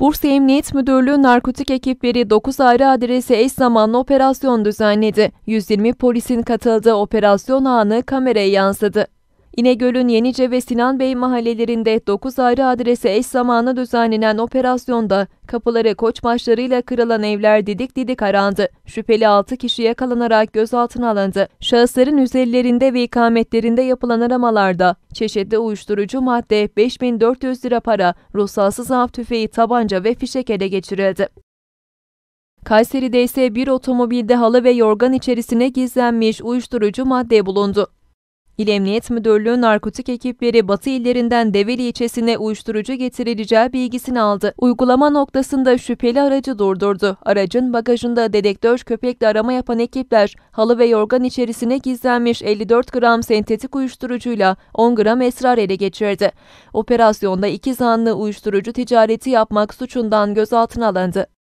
Bursa Emniyet Müdürlüğü narkotik ekipleri 9 ayrı adrese eş zamanlı operasyon düzenledi. 120 polisin katıldığı operasyon anı kameraya yansıdı. İnegöl'ün Yenice ve Sinan Bey mahallelerinde 9 ayrı adrese eş zamanlı düzenlenen operasyonda kapıları koç koçbaşlarıyla kırılan evler didik didik arandı. Şüpheli 6 kişi yakalanarak gözaltına alındı. Şahısların üzerlerinde ve ikametlerinde yapılan aramalarda çeşitli uyuşturucu madde, 5400 lira para, ruhsatsız av tüfeği, tabanca ve fişek ele geçirildi. Kayseri'de ise bir otomobilde halı ve yorgan içerisine gizlenmiş uyuşturucu madde bulundu. İl Emniyet Müdürlüğü narkotik ekipleri Batı illerinden Develi ilçesine uyuşturucu getirileceği bilgisini aldı. Uygulama noktasında şüpheli aracı durdurdu. Aracın bagajında dedektör köpekle arama yapan ekipler halı ve yorgan içerisine gizlenmiş 54 gram sentetik uyuşturucuyla 10 gram esrar ele geçirdi. Operasyonda iki zanlı uyuşturucu ticareti yapmak suçundan gözaltına alındı.